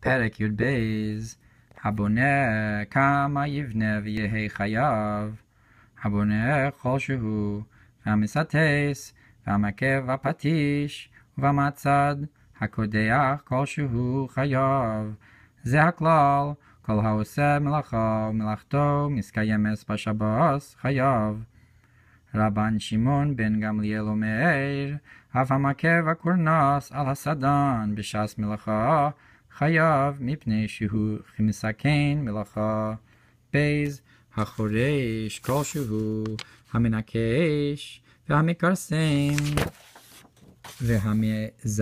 פרק י"ב: הבונה כמה יבנה ויהי חייו, הבונה כל שהוא, והמסטס, והמכה והפטיש, ובמצד, הקודח כל שהוא חייו. זה הכלל, כל העושה מלאכה ומלאכתו מסקיימת בשבוס חייו. רבן שמעון בן גמליאל אומר, אף המכה והקורנס על הסדן בש"ס מלאכה חייב מפני שהוא מסכן מלאכה. בייז החורש כלשהו, המנקש והמכרסם והמזרד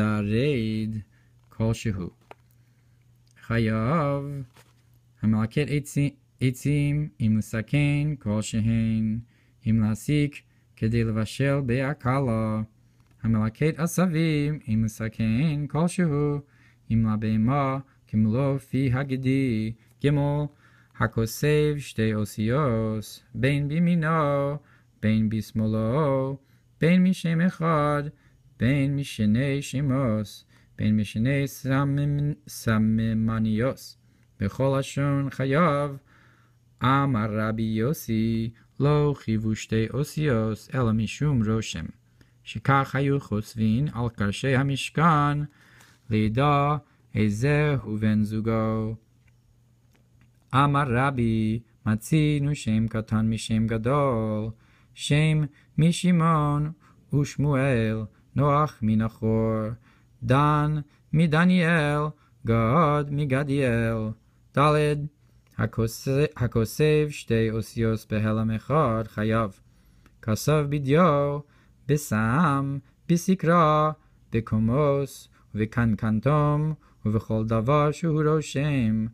כלשהו. חייב המלקט עצים, עצים אם לסכן כלשהן, אם להסיק כדי לבשל בהקלה. המלקט עשבים אם לסכן כלשהו. imla beima kimlo fi hagidi gimel hakosev shtei osios ben bimino ben bismolo bein mishem ben bein mishenei shimos ben mishenei samim samimanios bechol ashon chayav amar rabbi yosi lo chivu shtei osios elamishum roshim roshem שכך היו חוסבין על קרשי לידע איזהו ובן זוגו. אמר רבי, מצינו שם קטן משם גדול, שם משמעון ושמואל, נוח מנחור, דן מדניאל, גאוד מגדיאל. דלת הכוסב שתי אוסיוס בהלם אחד חייו, כסב בדיו, בסם, בסקרא, בקומוס וקנקנתום, ובכל דבר שהוא רושם,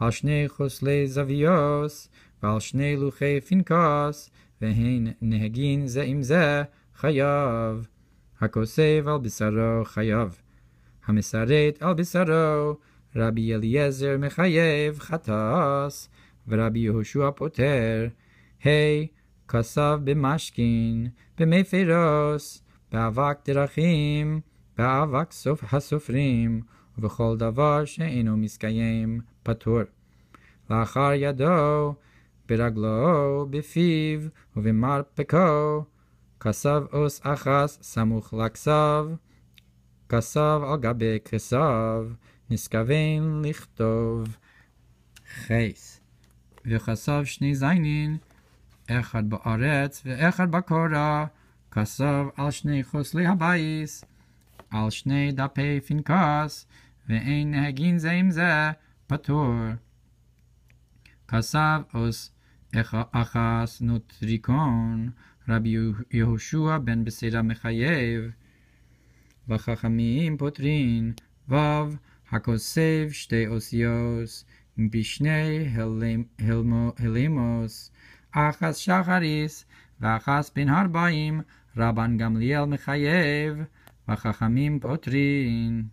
על שני חוסלי זוויוס, ועל שני לוחי פינקוס, והן נהגין זה עם זה, חייב. הכוסב על בשרו חייב. המסרט על בשרו, רבי אליעזר מחייב חטס, ורבי יהושע פוטר. היי, כסב במשכין, במפרוס, באבק דרכים. באבק סוף הסופרים, ובכל דבר שאינו מסקיים פטור. לאחר ידו, ברגלו, בפיו ובמרפקו, כסב עוס אחס סמוך לכסב, כסב על גבי כסב, נסכוון לכתוב חייס. וכסב שני זיינין, אחד בארץ ואחד בקורה, כסב על שני חוסלי הבייס. על שני דפי פנקס, ואין נהגין זה עם זה פטור. כסב עוס אחס נוטריקון, רבי יהושע בן בסדה מחייב, וחכמים פוטרין, וו, הכוסב שתי אוסיוס, בשני הלימוס, אחס שחריס, ואחס בן ארבעים, רבן גמליאל מחייב, و خخمیم باترین